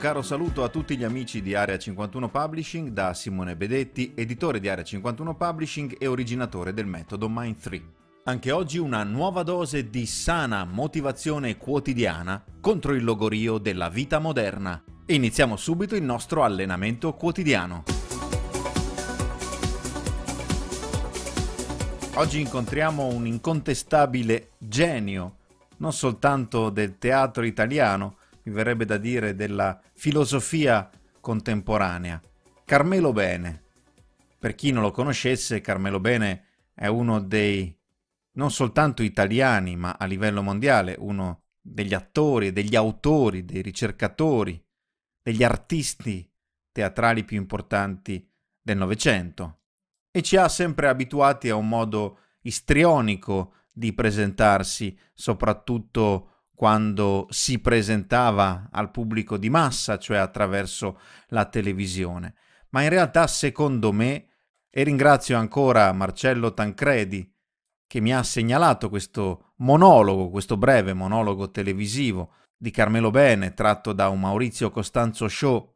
caro saluto a tutti gli amici di Area 51 Publishing da Simone Bedetti, editore di Area 51 Publishing e originatore del metodo Mind 3. Anche oggi una nuova dose di sana motivazione quotidiana contro il logorio della vita moderna. Iniziamo subito il nostro allenamento quotidiano. Oggi incontriamo un incontestabile genio, non soltanto del teatro italiano, mi verrebbe da dire, della filosofia contemporanea. Carmelo Bene. Per chi non lo conoscesse, Carmelo Bene è uno dei, non soltanto italiani, ma a livello mondiale, uno degli attori, degli autori, dei ricercatori, degli artisti teatrali più importanti del Novecento e ci ha sempre abituati a un modo istrionico di presentarsi, soprattutto quando si presentava al pubblico di massa, cioè attraverso la televisione. Ma in realtà, secondo me, e ringrazio ancora Marcello Tancredi che mi ha segnalato questo monologo, questo breve monologo televisivo di Carmelo Bene, tratto da un Maurizio Costanzo Show.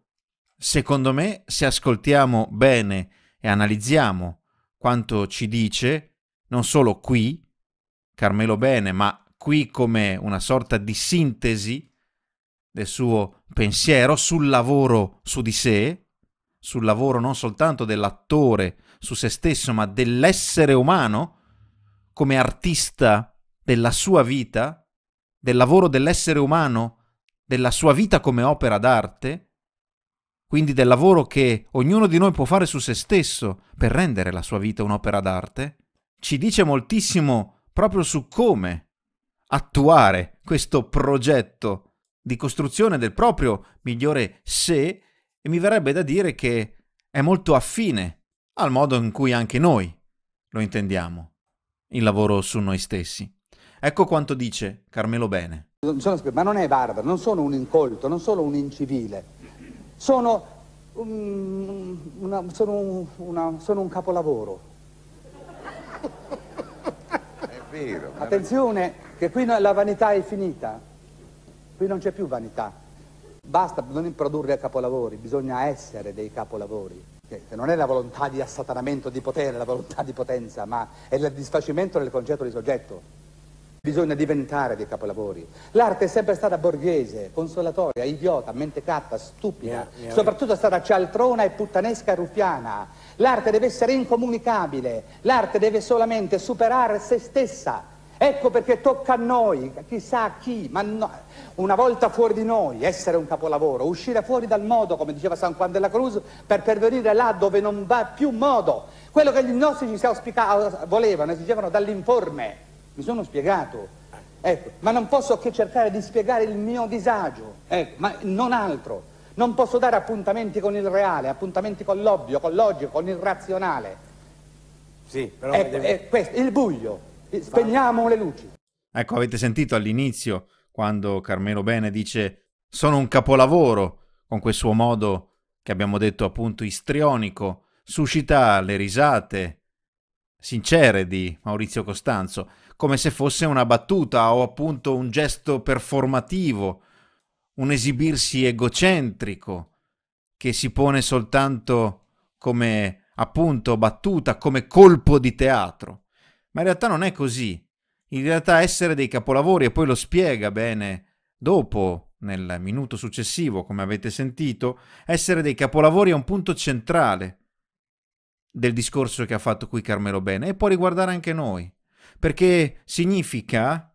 Secondo me, se ascoltiamo bene e analizziamo quanto ci dice, non solo qui, Carmelo Bene, ma qui come una sorta di sintesi del suo pensiero sul lavoro su di sé, sul lavoro non soltanto dell'attore su se stesso, ma dell'essere umano come artista della sua vita, del lavoro dell'essere umano, della sua vita come opera d'arte, quindi del lavoro che ognuno di noi può fare su se stesso per rendere la sua vita un'opera d'arte, ci dice moltissimo proprio su come attuare questo progetto di costruzione del proprio migliore sé e mi verrebbe da dire che è molto affine al modo in cui anche noi lo intendiamo, il lavoro su noi stessi. Ecco quanto dice Carmelo Bene. ma non è barbaro, non sono un incolto, non sono un incivile, sono, un, una, sono, una, sono un capolavoro vero. Attenzione, che qui la vanità è finita. Qui non c'è più vanità. Basta non produrre capolavori, bisogna essere dei capolavori. Che non è la volontà di assatanamento di potere, la volontà di potenza, ma è il disfacimento del concetto di soggetto. Bisogna diventare dei capolavori. L'arte è sempre stata borghese, consolatoria, idiota, mentecatta, stupida, mia, mia soprattutto è stata cialtrona e puttanesca e ruffiana. L'arte deve essere incomunicabile, l'arte deve solamente superare se stessa. Ecco perché tocca a noi, chissà a chi, ma no, una volta fuori di noi, essere un capolavoro, uscire fuori dal modo, come diceva San Juan della Cruz, per pervenire là dove non va più modo. Quello che gli gnostici si auspicavano, volevano, esigevano dall'informe. Mi sono spiegato. Ecco, ma non posso che cercare di spiegare il mio disagio, ecco, ma non altro. Non posso dare appuntamenti con il reale, appuntamenti con l'ovvio, con l'oggi, con il razionale. Sì, però... Ecco, devi... è questo, il buio. Spegniamo le luci. Ecco, avete sentito all'inizio quando Carmelo Bene dice sono un capolavoro, con quel suo modo che abbiamo detto appunto istrionico, suscita le risate sincere di Maurizio Costanzo come se fosse una battuta o appunto un gesto performativo, un esibirsi egocentrico che si pone soltanto come appunto battuta, come colpo di teatro. Ma in realtà non è così. In realtà essere dei capolavori, e poi lo spiega bene dopo, nel minuto successivo, come avete sentito, essere dei capolavori è un punto centrale del discorso che ha fatto qui Carmelo Bene e può riguardare anche noi perché significa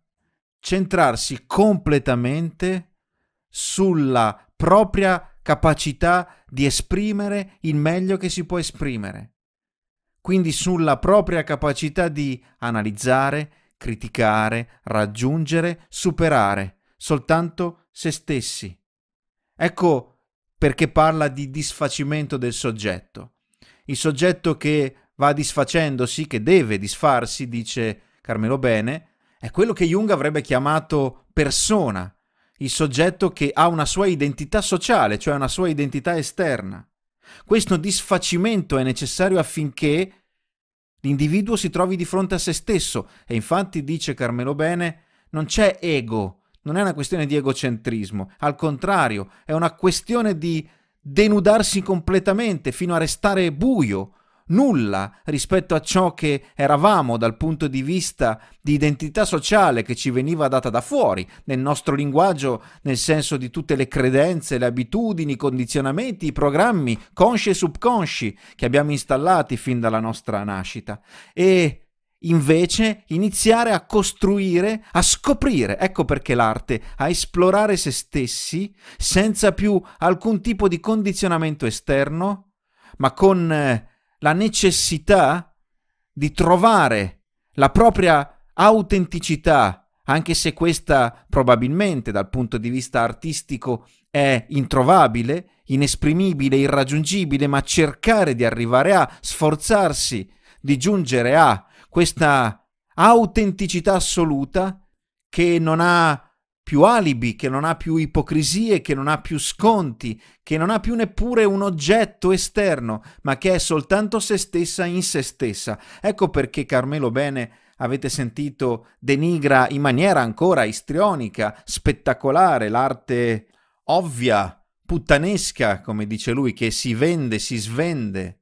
centrarsi completamente sulla propria capacità di esprimere il meglio che si può esprimere, quindi sulla propria capacità di analizzare, criticare, raggiungere, superare soltanto se stessi. Ecco perché parla di disfacimento del soggetto. Il soggetto che va disfacendosi, che deve disfarsi, dice Carmelo Bene, è quello che Jung avrebbe chiamato persona, il soggetto che ha una sua identità sociale, cioè una sua identità esterna. Questo disfacimento è necessario affinché l'individuo si trovi di fronte a se stesso e infatti, dice Carmelo Bene, non c'è ego, non è una questione di egocentrismo, al contrario, è una questione di denudarsi completamente fino a restare buio, nulla rispetto a ciò che eravamo dal punto di vista di identità sociale che ci veniva data da fuori, nel nostro linguaggio, nel senso di tutte le credenze, le abitudini, i condizionamenti, i programmi consci e subconsci che abbiamo installati fin dalla nostra nascita. E invece iniziare a costruire, a scoprire, ecco perché l'arte, a esplorare se stessi senza più alcun tipo di condizionamento esterno, ma con eh, la necessità di trovare la propria autenticità, anche se questa probabilmente dal punto di vista artistico è introvabile, inesprimibile, irraggiungibile, ma cercare di arrivare a, sforzarsi di giungere a questa autenticità assoluta che non ha più alibi, che non ha più ipocrisie, che non ha più sconti, che non ha più neppure un oggetto esterno, ma che è soltanto se stessa in se stessa. Ecco perché Carmelo Bene avete sentito, denigra in maniera ancora istrionica, spettacolare, l'arte ovvia, puttanesca, come dice lui, che si vende, si svende,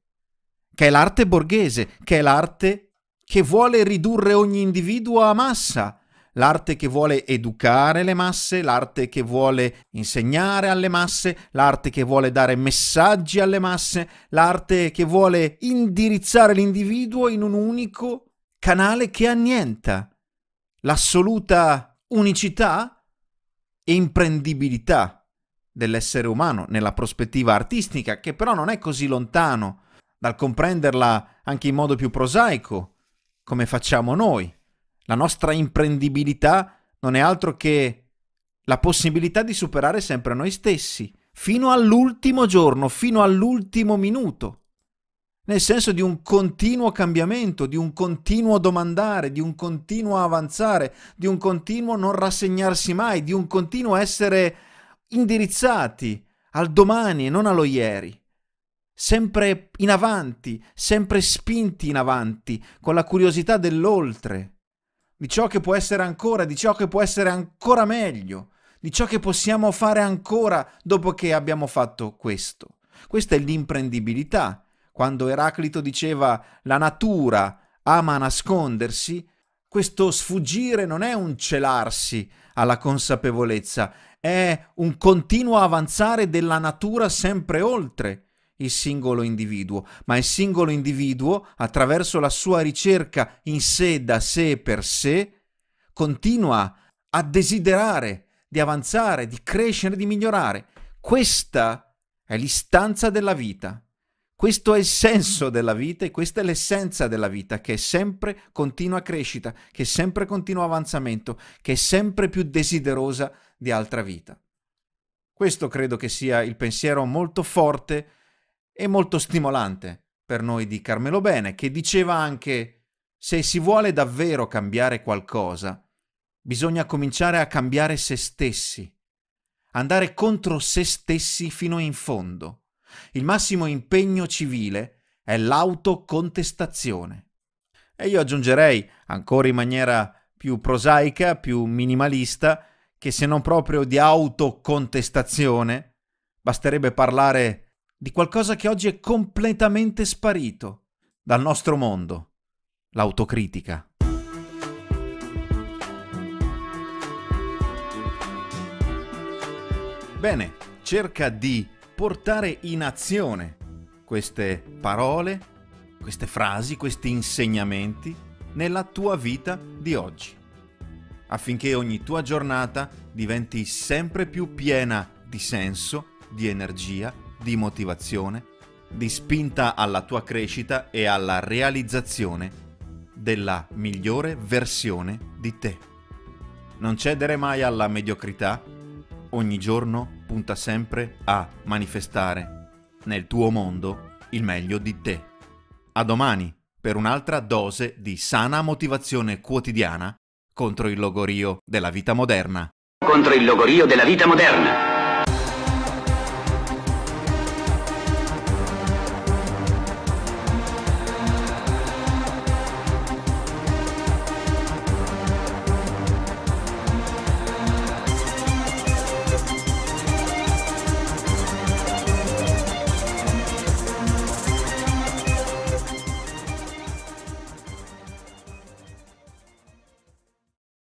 che è l'arte borghese, che è l'arte che vuole ridurre ogni individuo a massa, l'arte che vuole educare le masse, l'arte che vuole insegnare alle masse, l'arte che vuole dare messaggi alle masse, l'arte che vuole indirizzare l'individuo in un unico canale che annienta l'assoluta unicità e imprendibilità dell'essere umano nella prospettiva artistica, che però non è così lontano dal comprenderla anche in modo più prosaico, come facciamo noi. La nostra imprendibilità non è altro che la possibilità di superare sempre noi stessi, fino all'ultimo giorno, fino all'ultimo minuto, nel senso di un continuo cambiamento, di un continuo domandare, di un continuo avanzare, di un continuo non rassegnarsi mai, di un continuo essere indirizzati al domani e non allo ieri. Sempre in avanti, sempre spinti in avanti, con la curiosità dell'oltre, di ciò che può essere ancora, di ciò che può essere ancora meglio, di ciò che possiamo fare ancora dopo che abbiamo fatto questo. Questa è l'imprendibilità. Quando Eraclito diceva la natura ama nascondersi, questo sfuggire non è un celarsi alla consapevolezza, è un continuo avanzare della natura sempre oltre il singolo individuo, ma il singolo individuo, attraverso la sua ricerca in sé, da sé e per sé, continua a desiderare di avanzare, di crescere, di migliorare. Questa è l'istanza della vita. Questo è il senso della vita e questa è l'essenza della vita, che è sempre continua crescita, che è sempre continuo avanzamento, che è sempre più desiderosa di altra vita. Questo credo che sia il pensiero molto forte e molto stimolante per noi di Carmelo Bene, che diceva anche se si vuole davvero cambiare qualcosa, bisogna cominciare a cambiare se stessi, andare contro se stessi fino in fondo. Il massimo impegno civile è l'autocontestazione. E io aggiungerei, ancora in maniera più prosaica, più minimalista, che se non proprio di autocontestazione, basterebbe parlare di di qualcosa che oggi è completamente sparito dal nostro mondo, l'autocritica. Bene, cerca di portare in azione queste parole, queste frasi, questi insegnamenti nella tua vita di oggi, affinché ogni tua giornata diventi sempre più piena di senso, di energia di motivazione, di spinta alla tua crescita e alla realizzazione della migliore versione di te. Non cedere mai alla mediocrità, ogni giorno punta sempre a manifestare nel tuo mondo il meglio di te. A domani per un'altra dose di sana motivazione quotidiana contro il logorio della vita moderna. Contro il logorio della vita moderna.